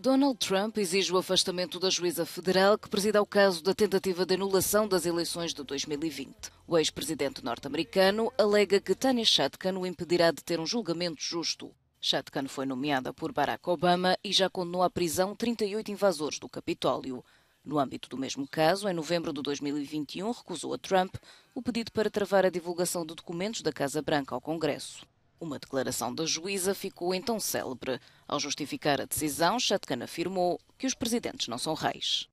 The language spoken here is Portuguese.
Donald Trump exige o afastamento da juíza federal que presida o caso da tentativa de anulação das eleições de 2020. O ex-presidente norte-americano alega que Tanya Shatkan o impedirá de ter um julgamento justo. Shatkan foi nomeada por Barack Obama e já condenou à prisão 38 invasores do Capitólio. No âmbito do mesmo caso, em novembro de 2021, recusou a Trump o pedido para travar a divulgação de documentos da Casa Branca ao Congresso. Uma declaração da juíza ficou então célebre. Ao justificar a decisão, Chatkan afirmou que os presidentes não são reis.